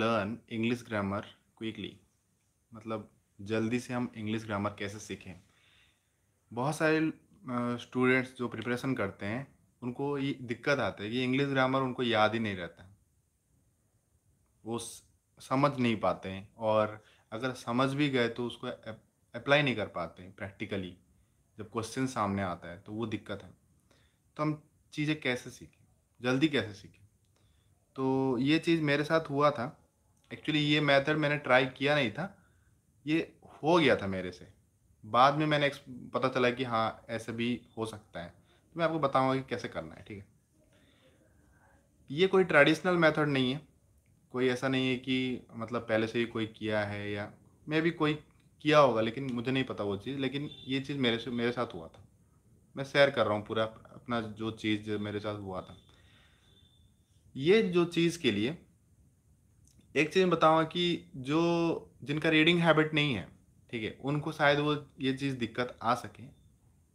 learn English grammar quickly मतलब जल्दी से हम इंग्लिश ग्रामर कैसे सीखें बहुत सारे स्टूडेंट्स जो प्रिपरेशन करते हैं उनको ये दिक्कत आती है कि इंग्लिश ग्रामर उनको याद ही नहीं रहता वो समझ नहीं पाते हैं और अगर समझ भी गए तो उसको अप्लाई नहीं कर पाते प्रैक्टिकली जब क्वेश्चन सामने आता है तो वो दिक्कत है तो हम चीज़ें कैसे सीखें जल्दी कैसे सीखें तो ये चीज़ मेरे साथ हुआ था एक्चुअली ये मेथड मैंने ट्राई किया नहीं था ये हो गया था मेरे से बाद में मैंने पता चला कि हाँ ऐसे भी हो सकता है तो मैं आपको बताऊंगा कि कैसे करना है ठीक है ये कोई ट्रेडिशनल मेथड नहीं है कोई ऐसा नहीं है कि मतलब पहले से ही कोई किया है या मैं भी कोई किया होगा लेकिन मुझे नहीं पता वो चीज़ लेकिन ये चीज़ मेरे से मेरे साथ हुआ था मैं शेयर कर रहा हूँ पूरा अपना जो चीज़ मेरे साथ हुआ था ये जो चीज़ के लिए एक चीज़ बताऊँ कि जो जिनका रीडिंग हैबिट नहीं है ठीक है उनको शायद वो ये चीज़ दिक्कत आ सके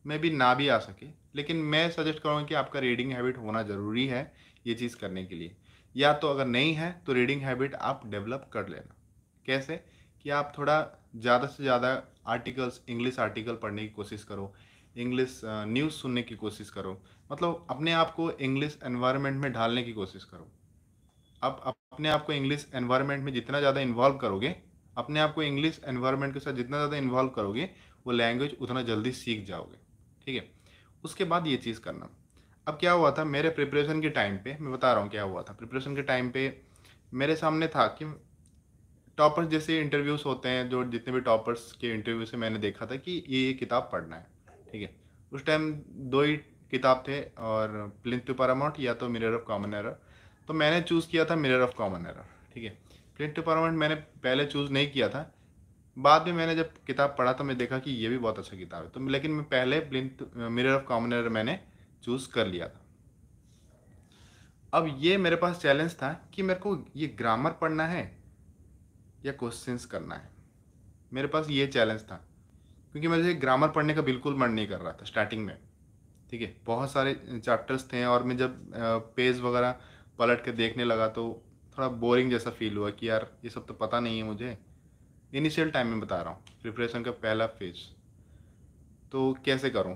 मे भी ना भी आ सके लेकिन मैं सजेस्ट करूँगा कि आपका रीडिंग हैबिट होना ज़रूरी है ये चीज़ करने के लिए या तो अगर नहीं है तो रीडिंग हैबिट आप डेवलप कर लेना कैसे कि आप थोड़ा ज़्यादा से ज़्यादा आर्टिकल्स इंग्लिश आर्टिकल पढ़ने की कोशिश करो इंग्लिश न्यूज़ सुनने की कोशिश करो मतलब अपने आप को इंग्लिश एनवायरनमेंट में ढालने की कोशिश करो अब अपने आप को इंग्लिश एनवायरनमेंट में जितना ज़्यादा इन्वॉल्व करोगे अपने आप को इंग्लिश एनवायरनमेंट के साथ जितना ज़्यादा इन्वॉल्व करोगे वो लैंग्वेज उतना जल्दी सीख जाओगे ठीक है उसके बाद ये चीज़ करना अब क्या हुआ था मेरे प्रिपरेशन के टाइम पे मैं बता रहा हूँ क्या हुआ था प्रिपरेशन के टाइम पे मेरे सामने था कि टॉपर्स जैसे इंटरव्यूज़ होते हैं जो जितने भी टॉपर्स के इंटरव्यू से मैंने देखा था कि ये ये किताब पढ़ना है ठीक है उस टाइम दो ही किताब थे और प्लिंथ टू पैरामाउंट या तो मिरर ऑफ कॉमन एरर तो मैंने चूज़ किया था मिरर ऑफ कॉमन एरर ठीक है प्रिंट टू परमानेंट मैंने पहले चूज़ नहीं किया था बाद में मैंने जब किताब पढ़ा तो मैं देखा कि ये भी बहुत अच्छा किताब है तो लेकिन मैं पहले print mirror of common error मैंने चूज़ कर लिया था अब ये मेरे पास चैलेंज था कि मेरे को ये ग्रामर पढ़ना है या क्वेश्चंस करना है मेरे पास ये चैलेंज था क्योंकि मुझे ग्रामर पढ़ने का बिल्कुल मन नहीं कर रहा था स्टार्टिंग में ठीक है बहुत सारे चैप्टर्स थे और मैं जब पेज वगैरह पलट के देखने लगा तो थोड़ा बोरिंग जैसा फील हुआ कि यार ये सब तो पता नहीं है मुझे इनिशियल टाइम में बता रहा हूँ प्रिपरेशन का पहला फेज तो कैसे करूँ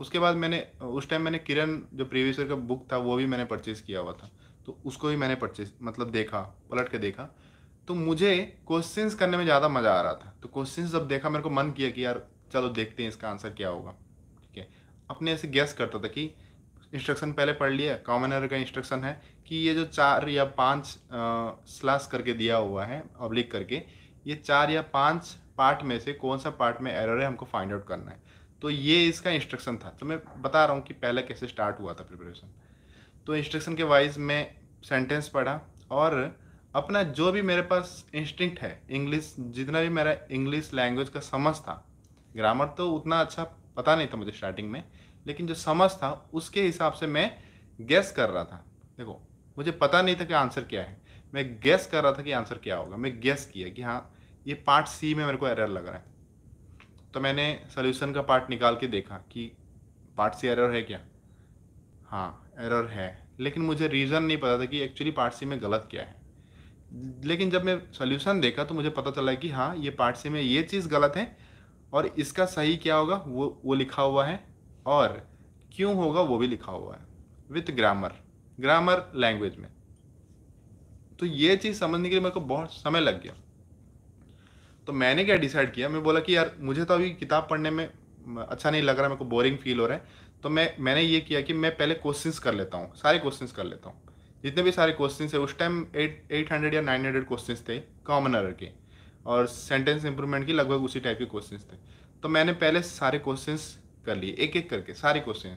उसके बाद मैंने उस टाइम मैंने किरण जो प्रीवियस ईयर का बुक था वो भी मैंने परचेज़ किया हुआ था तो उसको भी मैंने परचेज मतलब देखा पलट के देखा तो मुझे क्वेश्चंस करने में ज़्यादा मज़ा आ रहा था तो क्वेश्चंस जब देखा मेरे को मन किया कि यार चलो देखते हैं इसका आंसर क्या होगा ठीक है अपने ऐसे गैस करता था कि इंस्ट्रक्शन पहले पढ़ लिया कॉमन एरर का इंस्ट्रक्शन है कि ये जो चार या पाँच स्लैश करके दिया हुआ है ऑब्लिक करके ये चार या पाँच पार्ट में से कौन सा पार्ट में एरर है हमको फाइंड आउट करना है तो ये इसका इंस्ट्रक्शन था तो मैं बता रहा हूँ कि पहले कैसे स्टार्ट हुआ था प्रिपरेशन तो इंस्ट्रक्शन के वाइज मैं सेंटेंस पढ़ा और अपना जो भी मेरे पास इंस्टिंक्ट है इंग्लिश जितना भी मेरा इंग्लिश लैंग्वेज का समझ था ग्रामर तो उतना अच्छा पता नहीं था मुझे स्टार्टिंग में लेकिन जो समझ था उसके हिसाब से मैं गैस कर रहा था देखो मुझे पता नहीं था कि आंसर क्या है मैं गैस कर रहा था कि आंसर क्या होगा मैं गैस किया कि हाँ ये पार्ट सी में मेरे को एरर लग रहा है तो मैंने सोल्यूशन का पार्ट निकाल के देखा कि पार्ट सी एरर है क्या हाँ एरर है लेकिन मुझे रीज़न नहीं पता था कि एक्चुअली पार्ट सी में गलत क्या है लेकिन जब मैं सोल्यूशन देखा तो मुझे पता चला कि हाँ ये पार्ट सी में ये चीज़ गलत है और इसका सही क्या होगा वो वो लिखा हुआ है और क्यों होगा वो भी लिखा हुआ है विथ ग्रामर ग्रामर लैंग्वेज में तो ये चीज़ समझने के लिए मेरे को बहुत समय लग गया तो मैंने क्या डिसाइड किया मैं बोला कि यार मुझे तो अभी किताब पढ़ने में अच्छा नहीं लग रहा मेरे को बोरिंग फील हो रहा है तो मैं मैंने ये किया कि मैं पहले क्वेश्चंस कर लेता हूँ सारे क्वेश्चंस कर लेता हूँ जितने भी सारे क्वेश्चन है उस टाइम एट एट हंड्रेड या नाइन हंड्रेड क्वेश्चन थे कॉमन के और सेंटेंस इंप्रूवमेंट की लगभग उसी टाइप के क्वेश्चन थे तो मैंने पहले सारे क्वेश्चन कर लिए एक एक करके सारे क्वेश्चन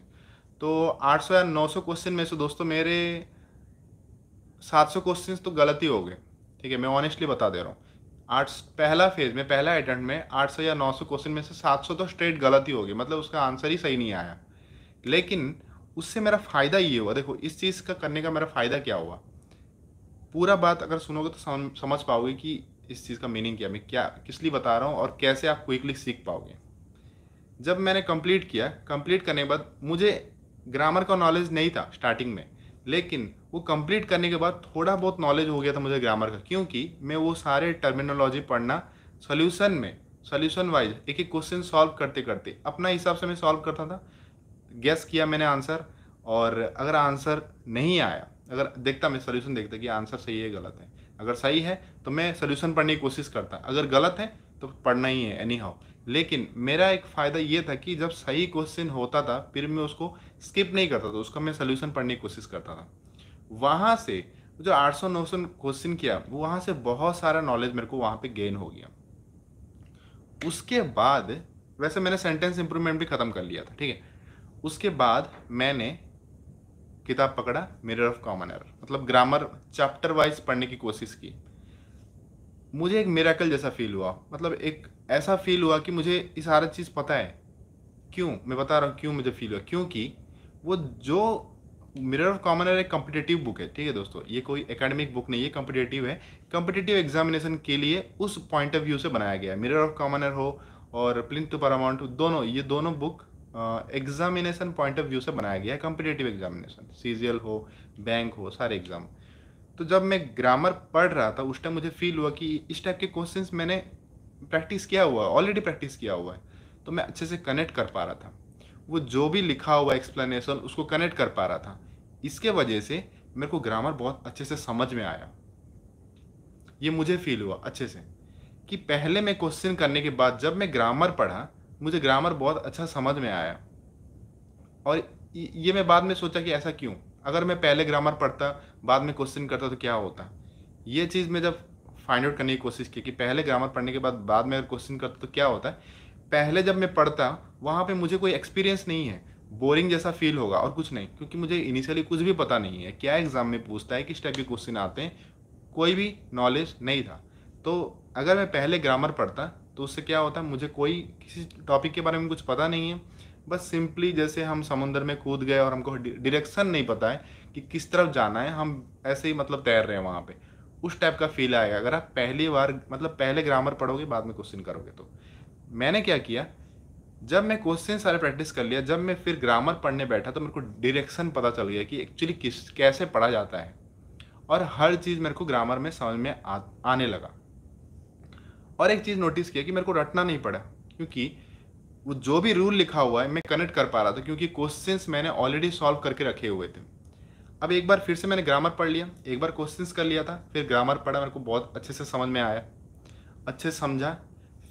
तो 800 या 900 क्वेश्चन में से दोस्तों मेरे 700 क्वेश्चन तो गलत ही हो गए ठीक है मैं ऑनेस्टली बता दे रहा हूँ आठ पहला फेज में पहला अटेम्प्ट में 800 या 900 क्वेश्चन में से 700 तो स्ट्रेट गलत ही हो गए मतलब उसका आंसर ही सही नहीं आया लेकिन उससे मेरा फ़ायदा ये हुआ देखो इस चीज़ का करने का मेरा फ़ायदा क्या हुआ पूरा बात अगर सुनोगे तो समझ पाओगे कि इस चीज़ का मीनिंग किया मैं क्या किस लिए बता रहा हूँ और कैसे आप क्विकली सीख पाओगे जब मैंने कंप्लीट किया कंप्लीट करने के बाद मुझे ग्रामर का नॉलेज नहीं था स्टार्टिंग में लेकिन वो कंप्लीट करने के बाद थोड़ा बहुत नॉलेज हो गया था मुझे ग्रामर का क्योंकि मैं वो सारे टर्मिनोलॉजी पढ़ना सोल्यूशन में सोल्यूशन वाइज एक एक क्वेश्चन सॉल्व करते करते अपना हिसाब से मैं सॉल्व करता था गैस किया मैंने आंसर और अगर आंसर नहीं आया अगर देखता मैं सोल्यूशन देखता कि आंसर सही है गलत है अगर सही है तो मैं सोल्यूशन पढ़ने की कोशिश करता अगर गलत है तो पढ़ना ही है एनी हाउ लेकिन मेरा एक फ़ायदा ये था कि जब सही क्वेश्चन होता था फिर मैं उसको स्किप नहीं करता था उसका मैं सोल्यूशन पढ़ने की कोशिश करता था वहाँ से जो आठ सौ नौ सौ क्वेश्चन किया वहाँ से बहुत सारा नॉलेज मेरे को वहाँ पे गेन हो गया उसके बाद वैसे मैंने सेंटेंस इंप्रूवमेंट भी ख़त्म कर लिया था ठीक है उसके बाद मैंने किताब पकड़ा मिरर ऑफ कॉमन एयर मतलब ग्रामर चैप्टर वाइज पढ़ने की कोशिश की मुझे एक मेराकल जैसा फील हुआ मतलब एक ऐसा फील हुआ कि मुझे ये सारा चीज़ पता है क्यों मैं बता रहा हूँ क्यों मुझे फील हुआ क्योंकि वो जो मिरर ऑफ कॉमन एयर एक कॉम्पिटेटिव बुक है ठीक है दोस्तों ये कोई एकेडमिक बुक नहीं है कॉम्पिटेटिव है कॉम्पिटेटिव एग्जामिनेशन के लिए उस पॉइंट ऑफ व्यू से बनाया गया है मिरर ऑफ कॉमन एयर हो और प्लिंथ टू पर दोनों ये दोनों book examination point of view से बनाया गया है कॉम्पिटेटिव एग्जामिनेशन सी हो बैंक हो सारे एग्जाम तो जब मैं ग्रामर पढ़ रहा था उस टाइम मुझे फील हुआ कि इस टाइप के क्वेश्चंस मैंने प्रैक्टिस किया हुआ है ऑलरेडी प्रैक्टिस किया हुआ है तो मैं अच्छे से कनेक्ट कर पा रहा था वो जो भी लिखा हुआ एक्सप्लेनेशन उसको कनेक्ट कर पा रहा था इसके वजह से मेरे को ग्रामर बहुत अच्छे से समझ में आया ये मुझे फील हुआ अच्छे से कि पहले मैं क्वेश्चन करने के बाद जब मैं ग्रामर पढ़ा मुझे ग्रामर बहुत अच्छा समझ में आया और ये मैं बाद में सोचा कि ऐसा क्यों अगर मैं पहले ग्रामर पढ़ता बाद में क्वेश्चन करता तो क्या होता ये चीज़ मैं जब फाइंड आउट करने की कोशिश की कि पहले ग्रामर पढ़ने के बाद बाद में अगर क्वेश्चन करता तो क्या होता है पहले जब मैं पढ़ता वहाँ पे मुझे कोई एक्सपीरियंस नहीं है बोरिंग जैसा फील होगा और कुछ नहीं क्योंकि मुझे इनिशियली कुछ भी पता नहीं है क्या एग्ज़ाम में पूछता है किस टाइप के क्वेश्चन आते हैं कोई भी नॉलेज नहीं था तो अगर मैं पहले ग्रामर पढ़ता तो उससे क्या होता है मुझे कोई किसी टॉपिक के बारे में कुछ पता नहीं है बस सिंपली जैसे हम समुंदर में कूद गए और हमको डायरेक्शन नहीं पता है कि किस तरफ जाना है हम ऐसे ही मतलब तैर रहे हैं वहाँ पे उस टाइप का फील आएगा अगर आप पहली बार मतलब पहले ग्रामर पढ़ोगे बाद में क्वेश्चन करोगे तो मैंने क्या किया जब मैं क्वेश्चन सारे प्रैक्टिस कर लिया जब मैं फिर ग्रामर पढ़ने बैठा तो मेरे को डायरेक्शन पता चल गया कि एक्चुअली किस कैसे पढ़ा जाता है और हर चीज़ मेरे को ग्रामर में समझ में आ, आने लगा और एक चीज़ नोटिस किया कि मेरे को रटना नहीं पड़ा क्योंकि वो जो भी रूल लिखा हुआ है मैं कनेक्ट कर पा रहा था क्योंकि क्वेश्चन मैंने ऑलरेडी सॉल्व करके रखे हुए थे अब एक बार फिर से मैंने ग्रामर पढ़ लिया एक बार क्वेश्चन कर लिया था फिर ग्रामर पढ़ा मेरे को बहुत अच्छे से समझ में आया अच्छे से समझा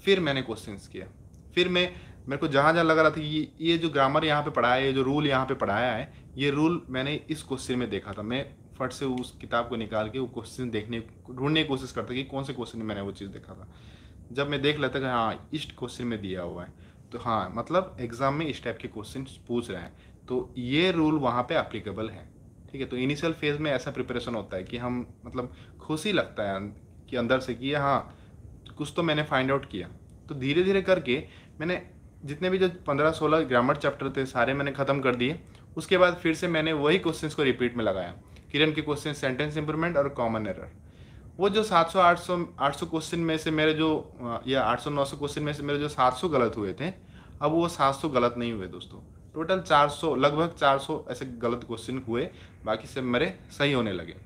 फिर मैंने क्वेश्चन किया फिर मैं मेरे को जहाँ जहाँ लग रहा था कि ये जो ग्रामर यहाँ पे पढ़ाया है ये जो रूल यहाँ पे पढ़ाया है ये रूल मैंने इस क्वेश्चन में देखा था मैं फट से उस किताब को निकाल के वो क्वेश्चन देखने ढूंढने की कोशिश करता कि कौन से क्वेश्चन में मैंने वो चीज़ देखा था जब मैं देख लेता कि हाँ इस क्वेश्चन में दिया हुआ है तो हाँ मतलब एग्जाम में इस टाइप के क्वेश्चन पूछ रहे हैं तो ये रूल वहाँ पर अप्लीकेबल है ठीक है तो इनिशियल फेज में ऐसा प्रिपरेशन होता है कि हम मतलब खुशी लगता है कि अंदर से कि हाँ कुछ तो मैंने फाइंड आउट किया तो धीरे धीरे करके मैंने जितने भी जो पंद्रह सोलह ग्रामर चैप्टर थे सारे मैंने ख़त्म कर दिए उसके बाद फिर से मैंने वही क्वेश्चन को रिपीट में लगाया किरण के क्वेश्चन सेंटेंस इंप्रूवमेंट और कॉमन एरर वो जो 700 800 800 क्वेश्चन में से मेरे जो या 800 900 क्वेश्चन में से मेरे जो 700 गलत हुए थे अब वो 700 गलत नहीं हुए दोस्तों टोटल 400 लगभग 400 ऐसे गलत क्वेश्चन हुए बाकी सब मेरे सही होने लगे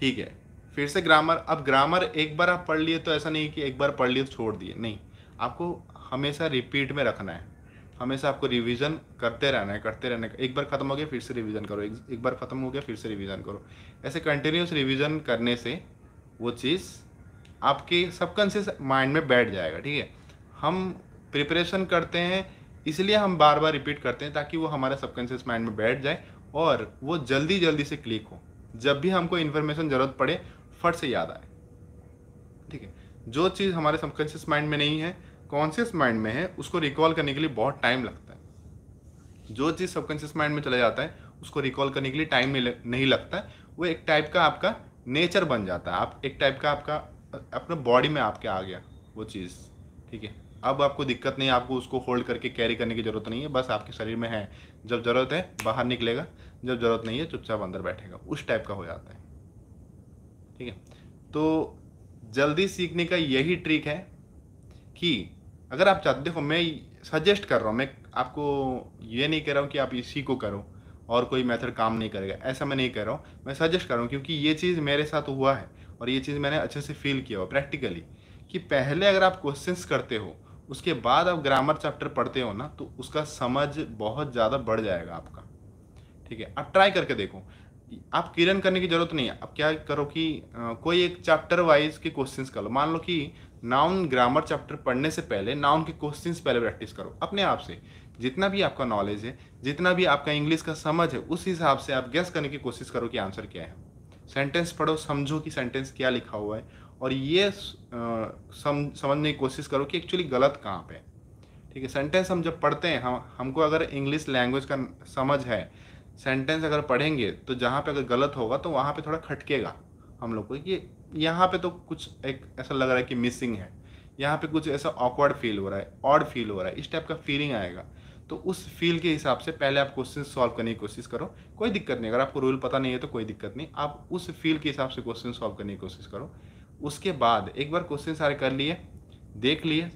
ठीक है फिर से ग्रामर अब ग्रामर एक बार आप पढ़ लिए तो ऐसा नहीं कि एक बार पढ़ लिए तो छोड़ दिए नहीं आपको हमेशा रिपीट में रखना है हमेशा आपको रिवीजन करते रहना है करते रहना है एक बार ख़त्म हो गया फिर से रिवीजन करो एक, एक बार ख़त्म हो गया फिर से रिवीजन करो ऐसे कंटिन्यूस रिवीजन करने से वो चीज़ आपके सबकॉन्शियस माइंड में बैठ जाएगा ठीक है हम प्रिपरेशन करते हैं इसलिए हम बार बार रिपीट करते हैं ताकि वो हमारे सबकॉन्शियस माइंड में बैठ जाए और वो जल्दी जल्दी से क्लिक हो जब भी हमको इन्फॉर्मेशन ज़रूरत पड़े फट से याद आए ठीक है जो चीज़ हमारे सबकॉन्शियस माइंड में नहीं है कॉन्शियस माइंड में है उसको रिकॉल करने के लिए बहुत टाइम लगता है जो चीज़ सबकॉन्शियस माइंड में चला जाता है उसको रिकॉल करने के लिए टाइम नहीं लगता है वो एक टाइप का आपका नेचर बन जाता है आप एक टाइप का आपका अपने बॉडी में आपके आ गया वो चीज़ ठीक है अब आपको दिक्कत नहीं आपको उसको होल्ड करके कैरी करने की ज़रूरत नहीं है बस आपके शरीर में है जब ज़रूरत है बाहर निकलेगा जब ज़रूरत नहीं है चुपचाप अंदर बैठेगा उस टाइप का हो जाता है ठीक है तो जल्दी सीखने का यही ट्रिक है कि अगर आप चाहते देखो मैं सजेस्ट कर रहा हूँ मैं आपको ये नहीं कह रहा हूँ कि आप इसी को करो और कोई मेथड काम नहीं करेगा ऐसा मैं नहीं कह रहा हूँ मैं सजेस्ट कर रहा हूँ क्योंकि ये चीज़ मेरे साथ हुआ है और ये चीज़ मैंने अच्छे से फील किया हुआ प्रैक्टिकली कि पहले अगर आप क्वेश्चंस करते हो उसके बाद आप ग्रामर चैप्टर पढ़ते हो ना तो उसका समझ बहुत ज़्यादा बढ़ जाएगा आपका ठीक है आप ट्राई करके देखो आप किरण करने की जरूरत नहीं है आप क्या करो कि कोई एक चैप्टर वाइज के क्वेश्चंस कर लो मान लो कि नाउन ग्रामर चैप्टर पढ़ने से पहले नाउन के क्वेश्चन पहले प्रैक्टिस करो अपने आप से जितना भी आपका नॉलेज है जितना भी आपका इंग्लिश का समझ है उस हिसाब से आप गैस करने की कोशिश करो कि आंसर क्या है सेंटेंस पढ़ो समझो कि सेंटेंस क्या लिखा हुआ है और ये सम, समझने की कोशिश करो कि एक्चुअली गलत कहाँ पे है ठीक है सेंटेंस हम जब पढ़ते हैं हम हमको अगर इंग्लिश लैंग्वेज का समझ है सेंटेंस अगर पढ़ेंगे तो जहाँ पे अगर गलत होगा तो वहाँ पे थोड़ा खटकेगा हम लोग को ये यहाँ पे तो कुछ एक ऐसा लग रहा है कि मिसिंग है यहाँ पे कुछ ऐसा ऑकवर्ड फील हो रहा है ऑड फील हो रहा है इस टाइप का फीलिंग आएगा तो उस फील के हिसाब से पहले आप क्वेश्चन सॉल्व करने की कोशिश करो कोई दिक्कत नहीं अगर आपको रूल पता नहीं है तो कोई दिक्कत नहीं आप उस फील के हिसाब से क्वेश्चन सॉल्व करने की कोशिश करो उसके बाद एक बार क्वेश्चन सारे कर लिए देख लिए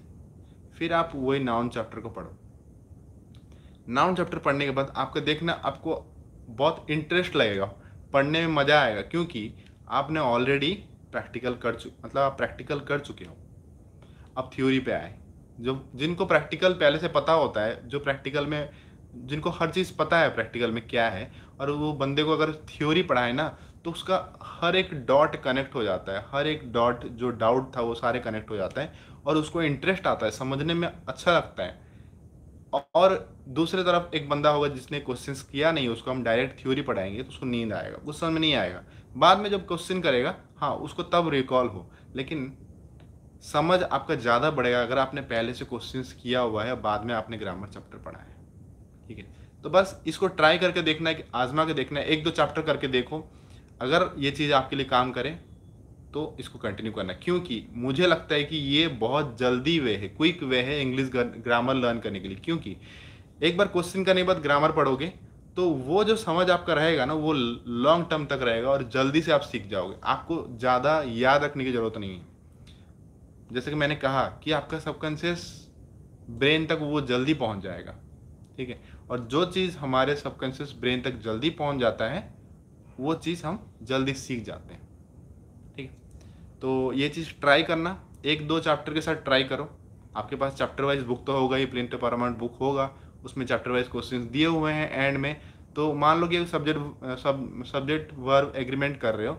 फिर आप वही नाउन चैप्टर को पढ़ो नाउन चैप्टर पढ़ने के बाद आपको देखना आपको बहुत इंटरेस्ट लगेगा पढ़ने में मज़ा आएगा क्योंकि आपने ऑलरेडी प्रैक्टिकल कर चु मतलब आप प्रैक्टिकल कर चुके हो अब थ्योरी पे आए जो जिनको प्रैक्टिकल पहले से पता होता है जो प्रैक्टिकल में जिनको हर चीज़ पता है प्रैक्टिकल में क्या है और वो बंदे को अगर थ्योरी पढ़ाए ना तो उसका हर एक डॉट कनेक्ट हो जाता है हर एक डॉट जो डाउट था वो सारे कनेक्ट हो जाते हैं और उसको इंटरेस्ट आता है समझने में अच्छा लगता है और दूसरी तरफ एक बंदा होगा जिसने क्वेश्चंस किया नहीं उसको हम डायरेक्ट थ्योरी पढ़ाएंगे तो उसको नींद आएगा कुछ समझ में नहीं आएगा बाद में जब क्वेश्चन करेगा हाँ उसको तब रिकॉल हो लेकिन समझ आपका ज़्यादा बढ़ेगा अगर आपने पहले से क्वेश्चन किया हुआ है बाद में आपने ग्रामर चैप्टर पढ़ा है ठीक है तो बस इसको ट्राई करके देखना है कि आजमा के देखना है एक दो चैप्टर करके देखो अगर ये चीज़ आपके लिए काम करें तो इसको कंटिन्यू करना क्योंकि मुझे लगता है कि ये बहुत जल्दी वे है क्विक वे है इंग्लिश ग्रामर लर्न करने के लिए क्योंकि एक बार क्वेश्चन करने के बाद ग्रामर पढ़ोगे तो वो जो समझ आपका रहेगा ना वो लॉन्ग टर्म तक रहेगा और जल्दी से आप सीख जाओगे आपको ज़्यादा याद रखने की ज़रूरत नहीं है जैसे कि मैंने कहा कि आपका सबकॉन्शियस ब्रेन तक वो जल्दी पहुंच जाएगा ठीक है और जो चीज़ हमारे सबकॉन्शियस ब्रेन तक जल्दी पहुंच जाता है वो चीज़ हम जल्दी सीख जाते हैं ठीक है तो ये चीज़ ट्राई करना एक दो चैप्टर के साथ ट्राई करो आपके पास चैप्टर वाइज बुक तो होगा ही प्रिंट परमानेंट बुक होगा उसमें चैप्टर वाइज क्वेश्चन दिए हुए हैं एंड में तो मान लो कि सब्जेक्ट सब सब्जेक्ट वर्ब एग्रीमेंट कर रहे हो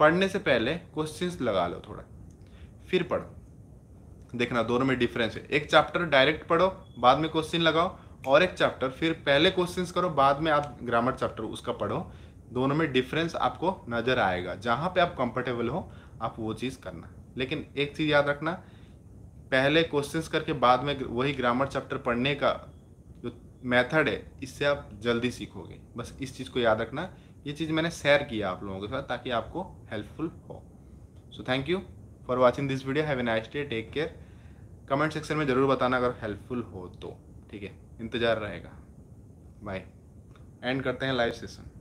पढ़ने से पहले क्वेश्चंस लगा लो थोड़ा फिर पढ़ो देखना दोनों में डिफरेंस है एक चैप्टर डायरेक्ट पढ़ो बाद में क्वेश्चन लगाओ और एक चैप्टर फिर पहले क्वेश्चंस करो बाद में आप ग्रामर चैप्टर उसका पढ़ो दोनों में डिफरेंस आपको नज़र आएगा जहाँ पर आप कंफर्टेबल हो आप वो चीज़ करना लेकिन एक चीज़ याद रखना पहले क्वेश्चंस करके बाद में वही ग्रामर चैप्टर पढ़ने का मेथड है इससे आप जल्दी सीखोगे बस इस चीज़ को याद रखना ये चीज़ मैंने शेयर किया आप लोगों के साथ ताकि आपको हेल्पफुल हो so thank you for watching this video have a nice day take care comment section में ज़रूर बताना अगर हेल्पफुल हो तो ठीक है इंतज़ार रहेगा बाय एंड करते हैं लाइव सेशन